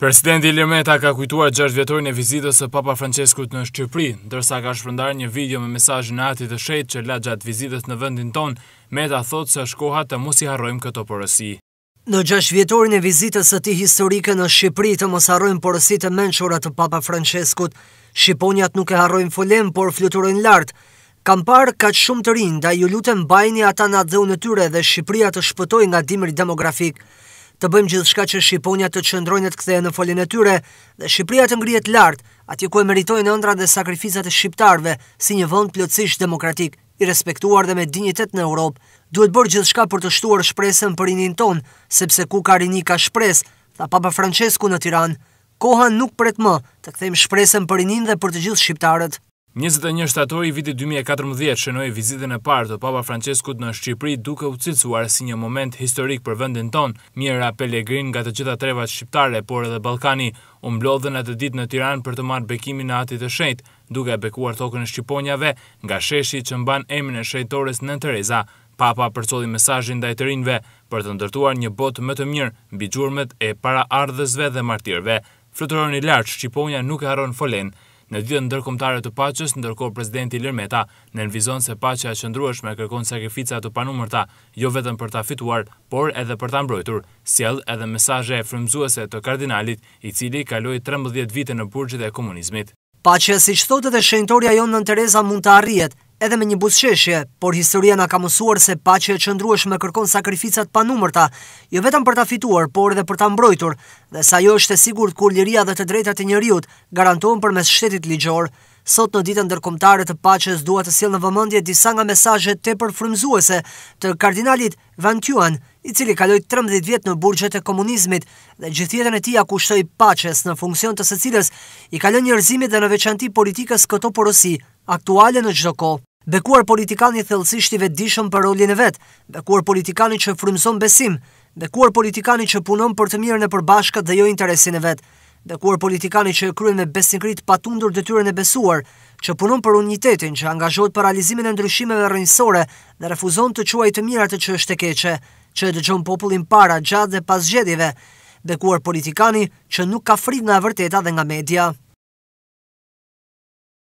Presidenti Lirmeta ka kujtuar gjërë vjetorin e vizitës së Papa Franceskut në Shqipëri, ndërsa ka shpërndar një video me mesajnë në ati të shejt që la gjatë vizitës në vëndin ton, Meta thot se është të mos i harrojmë këto porësi. Në gjashtë vjetorin e vizitës së ti historike në Shqipëri të mos harrojmë porësi të menqura të Papa Franceskut, Shqiponjat nuk e harrojmë folem, por fluturojnë lartë. Kam parë ka që shumë të rinë, da ju lutem bajni ata në adheu në tyre dhe Shqipëria të shpëtoj nga dimri demografikë të bëjmë gjithçka që Shqiponia të qëndrojnë të kthejë në folin e tyre dhe Shqipëria të ngrihet lart, atje ku e meritojnë ëndrat dhe sakrificat e shqiptarëve si një vend plotësisht demokratik, i respektuar dhe me dinjitet në Europë. Duhet bërë gjithçka për të shtuar shpresën për inin ton, sepse ku ka rini ka shpresë, tha Papa Francesku në Tiranë. Koha nuk pret më të kthejmë shpresën për inin dhe për të gjithë shqiptarët. 21 shtatori i vitit 2014 shënoi vizitën e parë të Papa Franciskut në Shqipëri duke u cilësuar si një moment historik për vendin tonë. Mira Pellegrin nga të gjitha trevat shqiptare, por edhe Ballkani, u mblodhën atë ditë në Tiranë për të marë bekimin në atit të shenjt, duke bekuar tokën e shqiponjave nga sheshi që mban emrin e shenjtores në Tereza. Papa përcolli mesazhin ndaj të për të ndërtuar një botë më të mirë mbi gjurmët e paraardhësve dhe martirëve. Fluturoni lartë, Shqiponia nuk e harron folen në ditën ndërkombëtare të paqes, ndërkohë presidenti Lirmeta, në nënvizon se paqja e qëndrueshme kërkon sakrifica të panumërta, jo vetëm për ta fituar, por edhe për ta mbrojtur. Sjell edhe mesazhe e frymëzuese të kardinalit, i cili kaloi 13 vite në burgjet e komunizmit. Paqja siç thotë edhe shenjtoria jonë Nën Tereza mund të arrihet, edhe me një busqeshje, por historia nga ka mësuar se pa që e qëndruesh me kërkon sakrificat pa numërta, jo vetëm për ta fituar, por edhe për ta mbrojtur, dhe sa jo është e sigur të kur liria dhe të drejtat e njëriut garantohen për mes shtetit ligjor. Sot në ditën dërkomtare të paches duat të silë në vëmëndje disa nga mesajet të përfrymzuese të kardinalit Van Tuan, i cili kaloj 13 vjetë në burgjet e komunizmit dhe gjithjetën e tia kushtoj paches në funksion të së cilës i kaloj njërzimit dhe në veçanti politikës këto porosi, aktuale në gjdo ko. Bekuar politikani thelësisht i vetëdijshëm për rolin e vet, bekuar politikani që frymëson besim, bekuar politikani që punon për të mirën e përbashkët dhe jo interesin e vet, bekuar politikani që kryen me besnikrit patundur detyrën e besuar, që punon për unitetin, që angazhohet për realizimin e ndryshimeve rrënjësore dhe refuzon të çuajë të mirat që është e keqe, që e dëgjon popullin para gjatë dhe pas zgjedhjeve, bekuar politikani që nuk ka frikë nga e vërteta dhe nga media.